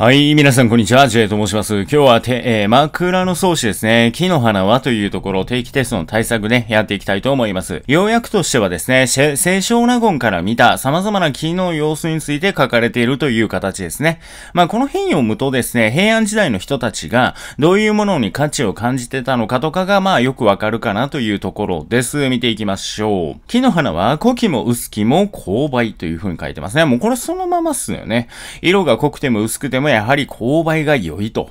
はい、皆さんこんにちは、ジェイと申します。今日はて、えー、枕草子ですね、木の花はというところ、定期テストの対策ね、やっていきたいと思います。要約としてはですね、清少納言から見た様々な木の様子について書かれているという形ですね。まあ、この辺をむとですね、平安時代の人たちがどういうものに価値を感じてたのかとかが、まあ、よくわかるかなというところです。見ていきましょう。木の花は、古希も薄きも勾配という風に書いてますね。もうこれそのまますよね。色が濃くても薄くてもやはり勾配が良いと。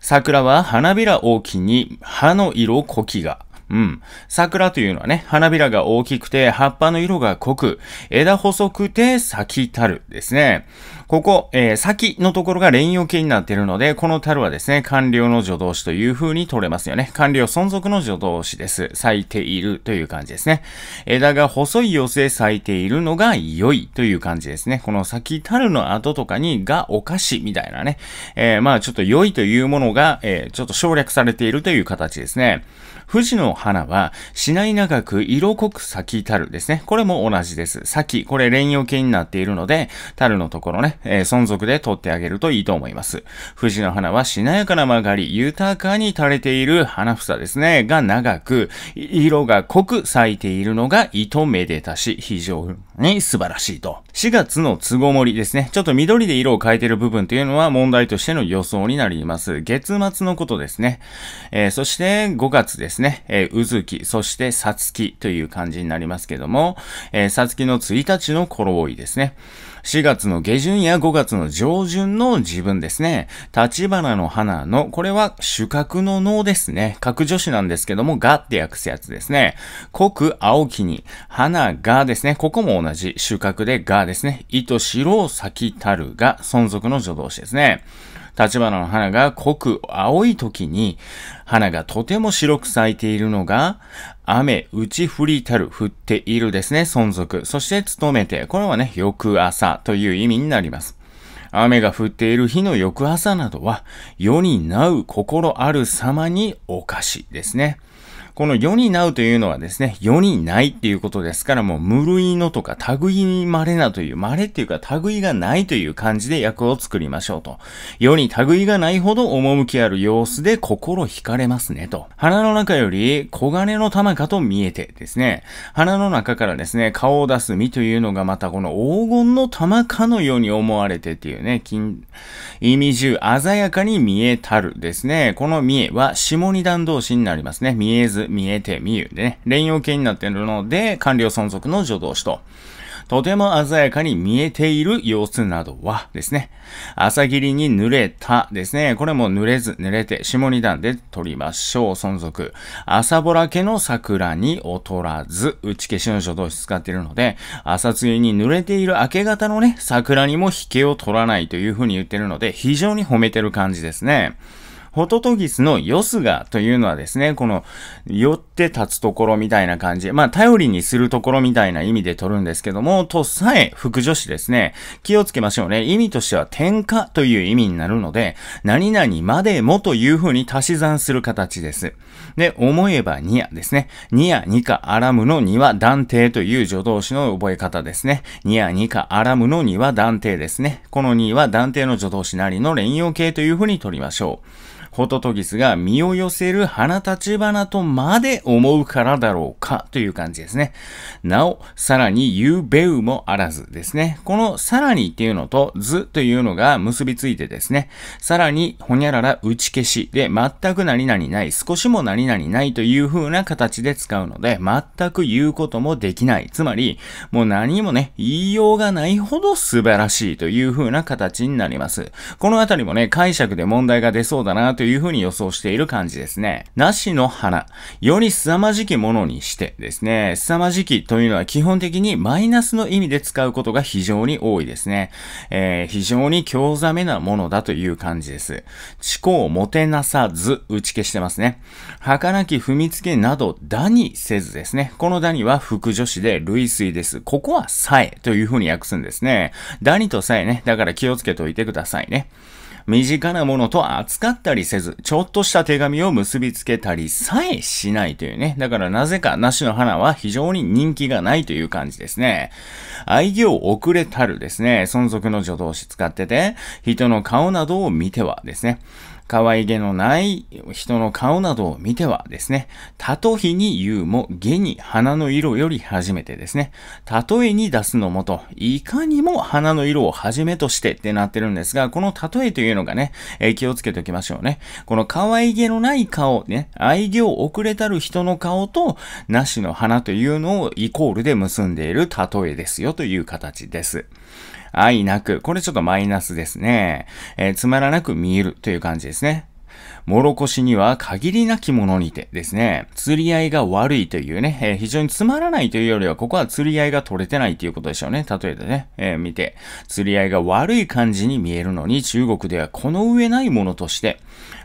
桜は花びら大きに葉の色濃きが。うん。桜というのはね、花びらが大きくて葉っぱの色が濃く、枝細くて咲きたるですね。ここ、えー、先のところが連用形になっているので、この樽はですね、官僚の助動詞という風に取れますよね。官僚存続の助動詞です。咲いているという感じですね。枝が細い寄せ咲いているのが良いという感じですね。この先樽の後とかにがお菓子みたいなね。えー、まあちょっと良いというものが、えー、ちょっと省略されているという形ですね。富士の花は、しない長く色濃く咲きたるですね。これも同じです。咲き、これ連用形になっているので、たるのところね、えー、存続で取ってあげるといいと思います。藤の花はしなやかな曲がり、豊かに垂れている花房ですね、が長く、色が濃く咲いているのが糸めでたし、非常に素晴らしいと。4月のつごもりですね。ちょっと緑で色を変えている部分というのは問題としての予想になります。月末のことですね。えー、そして5月ですね、えうずき、そしてさつきという感じになりますけども、えー、さつきの1日の頃多いですね。4月の下旬や5月の上旬の自分ですね。立花の花の、これは主角の脳ですね。角助詞なんですけども、がって訳すやつですね。濃く青木に、花がですね。ここも同じ主角でがですね。糸白を咲きたるが、存続の助動詞ですね。立花の花が濃く青い時に、花がとても白く咲いているのが、雨、打ち降りたる、降っているですね、存続。そして、努めて。これはね、翌朝という意味になります。雨が降っている日の翌朝などは、世になう心ある様にお菓子ですね。この世になうというのはですね、世にないっていうことですから、もう無類のとか類に稀なという、稀っていうか類がないという感じで役を作りましょうと。世に類がないほど趣ある様子で心惹かれますねと。花の中より黄金の玉かと見えてですね、花の中からですね、顔を出す身というのがまたこの黄金の玉かのように思われてっていうね、金、意味中鮮やかに見えたるですね。この見えは下二段同士になりますね。見えず、見えてみゆでね、連用形になっているので、完了存続の助動詞と、とても鮮やかに見えている様子などはですね、朝霧に濡れたですね、これも濡れず濡れて下二段で取りましょう。存続。朝ぼら家の桜に劣らず、打ち消しの助動詞使っているので、朝露に濡れている明け方のね、桜にも引けを取らないというふうに言ってるので、非常に褒めてる感じですね。ホトトギスのヨスガというのはですね、この、寄って立つところみたいな感じ、まあ、頼りにするところみたいな意味で取るんですけども、とさえ、副助詞ですね。気をつけましょうね。意味としては点下という意味になるので、何々までもという風に足し算する形です。で、思えばニアですね。ニア、ニカ、アラムのには断定という助動詞の覚え方ですね。ニア、ニカ、アラムのには断定ですね。このには断定の助動詞なりの連用形という風に取りましょう。ホトトギスが身を寄せる花立花とまで思うからだろうかという感じですね。なお、さらに言うべうもあらずですね。このさらにっていうのとずというのが結びついてですね。さらに、ほにゃらら打ち消しで全く何々ない、少しも何々ないという風な形で使うので、全く言うこともできない。つまり、もう何もね、言いようがないほど素晴らしいという風な形になります。このあたりもね、解釈で問題が出そうだなというというふうに予想している感じですね。なしの花、より凄まじきものにしてですね、凄まじきというのは基本的にマイナスの意味で使うことが非常に多いですね。えー、非常に強ざめなものだという感じです。思考もてなさず、打ち消してますね。儚き踏みつけなど、だにせずですね。このだには副助詞で類推です。ここはさえというふうに訳すんですね。だにとさえね。だから気をつけておいてくださいね。身近なものと扱ったりせず、ちょっとした手紙を結びつけたりさえしないというね。だからなぜか梨の花は非常に人気がないという感じですね。愛行遅れたるですね。存続の助動詞使ってて、人の顔などを見てはですね。可愛げのない人の顔などを見てはですね、たとひに言うも、下に花の色より初めてですね、たとえに出すのもと、いかにも花の色をはじめとしてってなってるんですが、この例えというのがね、えー、気をつけておきましょうね。この可愛げのない顔、ね、愛行遅れたる人の顔と、なしの花というのをイコールで結んでいる例えですよという形です。愛なく、これちょっとマイナスですね。えー、つまらなく見えるという感じですね。もろこしには限りなきものにてですね、釣り合いが悪いというね、えー、非常につまらないというよりは、ここは釣り合いが取れてないということでしょうね。例えばね、えー、見て、釣り合いが悪い感じに見えるのに、中国ではこの上ないものとして、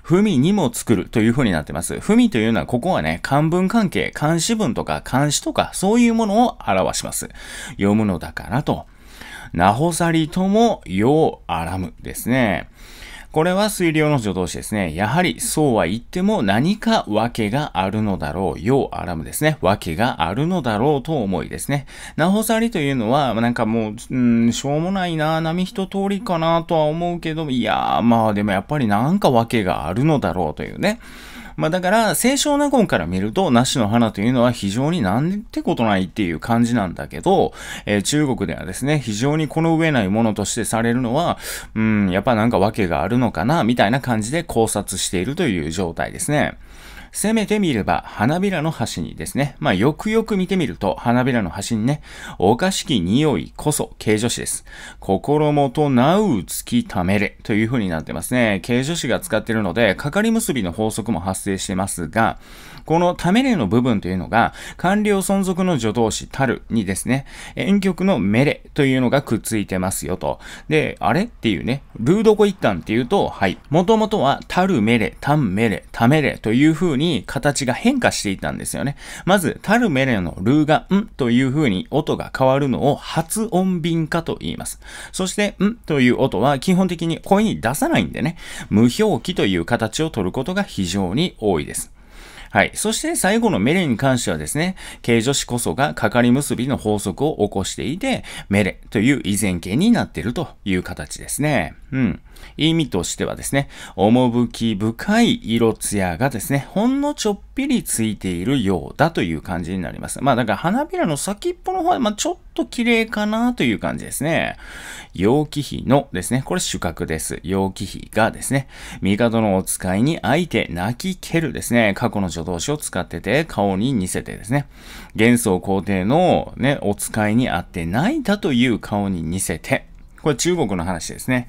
文にも作るという風になってます。文というのは、ここはね、漢文関係、漢詩文とか漢詩とか、そういうものを表します。読むのだからと、なほさりともようあらむですね。これは水量の助動詞ですね。やはり、そうは言っても何か訳があるのだろう。ようあらむですね。訳があるのだろうと思いですね。なほさりというのは、なんかもう、うん、しょうもないな、波一通りかなとは思うけど、いやー、まあでもやっぱりなんか訳があるのだろうというね。まあだから、清少納言から見ると、梨の花というのは非常になんてことないっていう感じなんだけど、えー、中国ではですね、非常にこの上ないものとしてされるのは、うん、やっぱなんか訳があるのかな、みたいな感じで考察しているという状態ですね。せめてみれば、花びらの端にですね、まあ、よくよく見てみると、花びらの端にね、おかしき匂いこそ形女詞です。心もとなうつきためれという風になってますね。形女詞が使ってるので、かかり結びの法則も発生してますが、このためれの部分というのが、官僚存続の助動詞たるにですね、遠曲のめれというのがくっついてますよと。で、あれっていうね、ルード語一貫っていうと、はい、もともとはたるめれ、たんめれ、ためれという風にに形が変化していたんですよね。まず、タルメレのルーがんという風に音が変わるのを発音便化と言います。そして、んという音は基本的に声に出さないんでね、無表記という形を取ることが非常に多いです。はい。そして最後のメレに関してはですね、形助詞こそがかかり結びの法則を起こしていて、メレという依然形になっているという形ですね。うん。意味としてはですね、趣深い色艶がですね、ほんのちょっぴりついているようだという感じになります。まあだから花びらの先っぽの方は、まあ、ちょっと綺麗かなという感じですね。陽気比のですね、これ主角です。陽気比がですね、帝のお使いに相手泣き蹴るですね、過去の助動詞を使ってて、顔に似せてですね、幻想皇帝のね、お使いにあって泣いたという顔に似せて、これ中国の話ですね。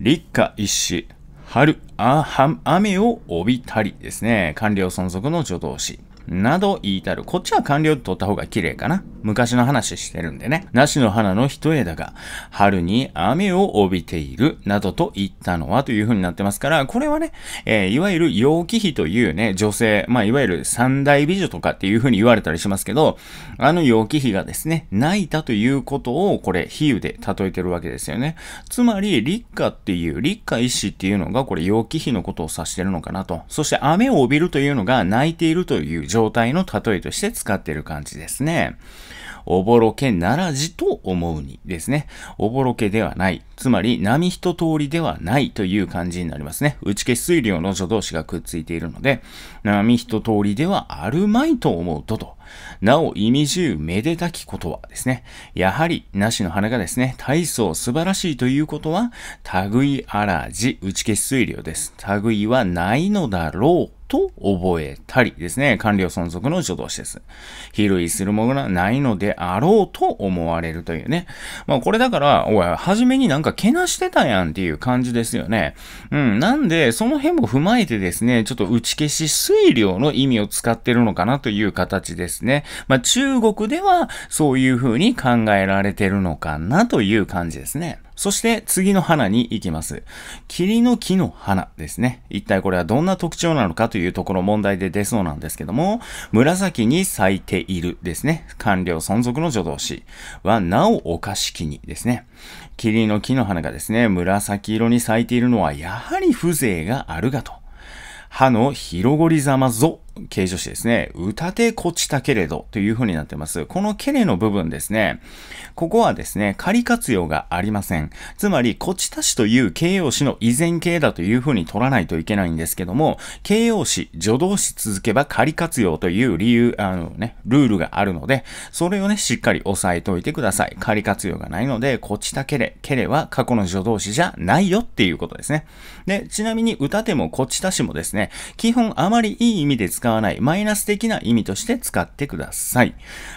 立夏一死、春、あ、は、雨を帯びたりですね。官僚存続の助動詞。など言いたる。こっちは完了と取った方が綺麗かな。昔の話してるんでね。梨の花の一枝が、春に雨を帯びている、などと言ったのはという風になってますから、これはね、えー、いわゆる陽気比というね、女性、まあ、いわゆる三大美女とかっていう風に言われたりしますけど、あの陽気比がですね、泣いたということを、これ、比喩で例えてるわけですよね。つまり、立夏っていう、立夏一子っていうのが、これ、陽気比のことを指してるのかなと。そして、雨を帯びるというのが、泣いているという状態の例えとして使っている感じですね。おぼろけならじと思うにですね。おぼろけではない。つまり、波一通りではないという感じになりますね。打ち消し水量の助動詞がくっついているので、波一通りではあるまいと思うとと。なお、意味重めでたきことはですね。やはり、なしの花がですね、大層素晴らしいということは、類あらじ、打ち消し水量です。類はないのだろう。と覚えたりですね。官僚存続の助動詞です。比類するものがないのであろうと思われるというね。まあこれだから、おい、初めになんかけなしてたやんっていう感じですよね。うん。なんで、その辺も踏まえてですね、ちょっと打ち消し推量の意味を使ってるのかなという形ですね。まあ中国ではそういう風に考えられてるのかなという感じですね。そして次の花に行きます。霧の木の花ですね。一体これはどんな特徴なのかというところ問題で出そうなんですけども、紫に咲いているですね。官僚存続の助動詞は、なおおかしきにですね。霧の木の花がですね、紫色に咲いているのはやはり風情があるがと。葉の広がりざまぞ形助詞ですね。歌でこちたけれどという風になってます。このけれの部分ですね。ここはですね、仮活用がありません。つまり、こちたしという形容詞の依然形だという風に取らないといけないんですけども、形容詞、助動詞続けば仮活用という理由、あのね、ルールがあるので、それをね、しっかり押さえておいてください。仮活用がないので、こちたけれ、けれは過去の助動詞じゃないよっていうことですね。で、ちなみに歌でもこちたしもですね、基本あまりいい意味で使使わない、マイナス的な意味として使ってください。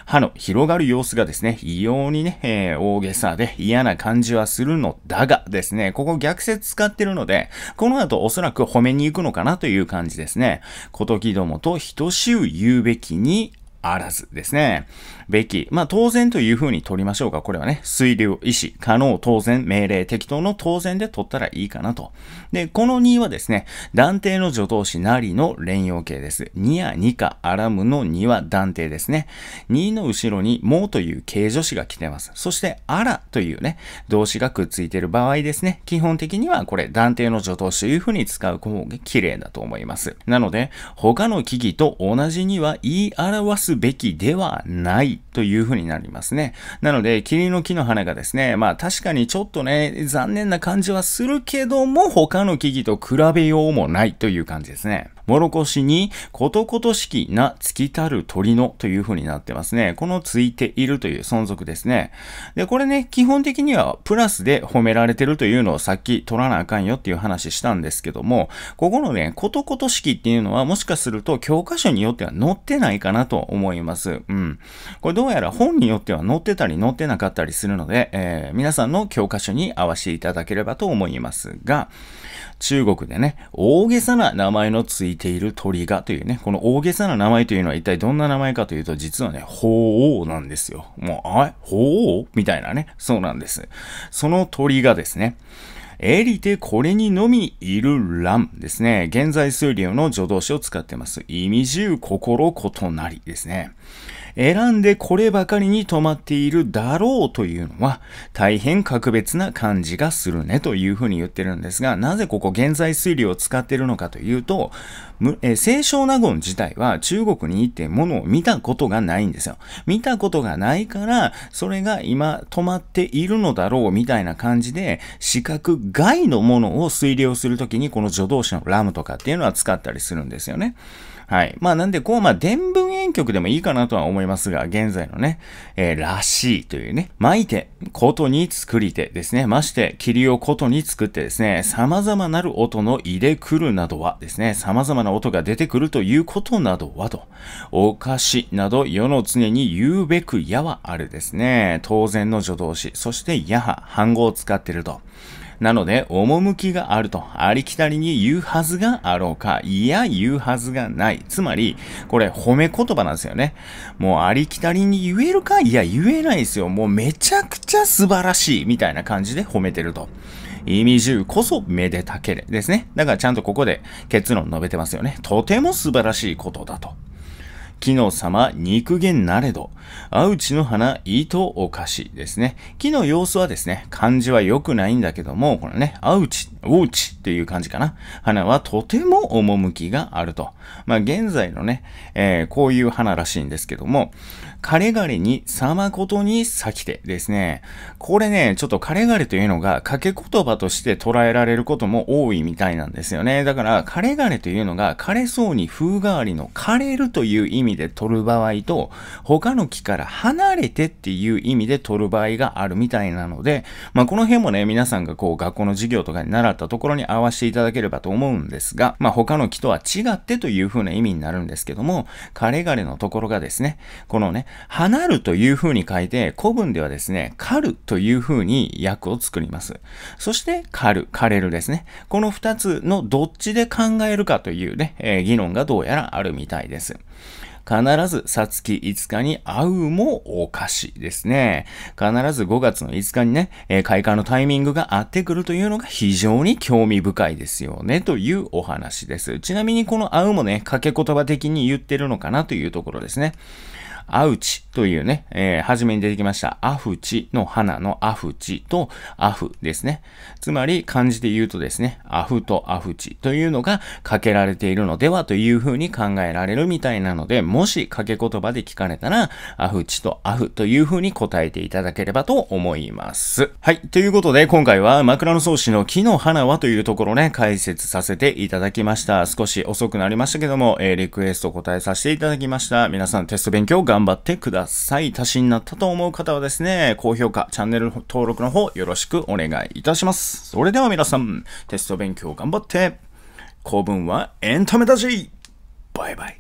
歯の広がる様子がですね、異様にね、えー、大げさで嫌な感じはするのだがですね、ここ逆説使ってるので、この後おそらく褒めに行くのかなという感じですね。こときどもと等しう言うべきに、あらずですね。べき。まあ、当然という風に取りましょうか。これはね、推流、意思、可能、当然、命令、適当の当然で取ったらいいかなと。で、この2はですね、断定の助動詞なりの連用形です。2や2か、アラムの2は断定ですね。2の後ろに、もうという形助詞が来てます。そして、あらというね、動詞がくっついている場合ですね、基本的にはこれ、断定の助動詞という風に使う方が綺麗だと思います。なので、他の記義と同じには言い表すべきではないというふうになりますね。なので、霧の木の花がですね、まあ確かにちょっとね、残念な感じはするけども、他の木々と比べようもないという感じですね。もろこしに、ことことしきな月たる鳥のという風になってますね。このついているという存続ですね。で、これね、基本的にはプラスで褒められてるというのをさっき取らなあかんよっていう話したんですけども、ここのね、ことことしきっていうのはもしかすると教科書によっては載ってないかなと思思います。うん。これどうやら本によっては載ってたり載ってなかったりするので、えー、皆さんの教科書に合わせていただければと思いますが、中国でね、大げさな名前のついている鳥がというね、この大げさな名前というのは一体どんな名前かというと、実はね、鳳凰なんですよ。もう、あれ鳳凰みたいなね、そうなんです。その鳥がですね、えりてこれにのみいるらんですね。現在数量の助動詞を使ってます。意味自由心異なりですね。選んでこればかりに止まっているだろうというのは大変格別な感じがするねというふうに言ってるんですが、なぜここ現在推理を使ってるのかというと、え清少納言自体は中国に行ってものを見たことがないんですよ。見たことがないから、それが今止まっているのだろうみたいな感じで、視覚外のものを推量するときにこの助動詞のラムとかっていうのは使ったりするんですよね。はい。まあなんで、こう、まあ伝文演曲でもいいかなとは思いますが、現在のね、えー、らしいというね、巻いて、ことに作りてですね。まして、霧をことに作ってですね、様々なる音の入れくるなどはですね、様々な音が出てくるということなどはと、お菓子など世の常に言うべくやはあるですね。当然の助動詞、そしてやは、反語を使ってると。なので、趣があると、ありきたりに言うはずがあろうか、いや、言うはずがない。つまり、これ、褒め言葉なんですよね。もう、ありきたりに言えるかいや、言えないですよ。もう、めちゃくちゃ素晴らしい。みたいな感じで褒めてると。意味中こそめでたけれですね。だからちゃんとここで結論述べてますよね。とても素晴らしいことだと。木の様、肉源、なれど、あうちの花、糸おかしですね。木の様子はですね、漢字は良くないんだけども、このね、あうち、おうちっていう感じかな。花はとても趣があると。まあ、現在のね、えー、こういう花らしいんですけども、彼々に様ことに咲きてですね。これね、ちょっと彼々というのが掛け言葉として捉えられることも多いみたいなんですよね。だから、彼々というのが枯れそうに風変わりの枯れるという意味味で取る場合と、他の木から離れてっていう意味で取る場合があるみたいなので、まあ、この辺もね、皆さんがこう学校の授業とかに習ったところに合わせていただければと思うんですが、まあ、他の木とは違ってという風な意味になるんですけども、彼れのところがですね、このね、離るという風に書いて、古文ではですね、狩るという風に訳を作ります。そして、狩る、枯れるですね。この二つのどっちで考えるかというね、えー、議論がどうやらあるみたいです。必ずさつき5日に会うもおかしいですね。必ず5月の5日にね、えー、開花のタイミングが合ってくるというのが非常に興味深いですよね、というお話です。ちなみにこの会うもね、掛け言葉的に言ってるのかなというところですね。アウチというね、えー、初めに出てきましたアフチの花のアフチとアフですね。つまり漢字で言うとですね、アフとアフチというのがかけられているのではというふうに考えられるみたいなので、もし掛け言葉で聞かれたら、アフチとアフというふうに答えていただければと思います。はい。ということで、今回は枕草子の木の花はというところね、解説させていただきました。少し遅くなりましたけども、えー、リクエスト答えさせていただきました。皆さんテスト勉強頑頑張ってください。足しになったと思う方はですね、高評価、チャンネル登録の方よろしくお願いいたします。それでは皆さん、テスト勉強頑張って、公文はエンタメだしバイバイ。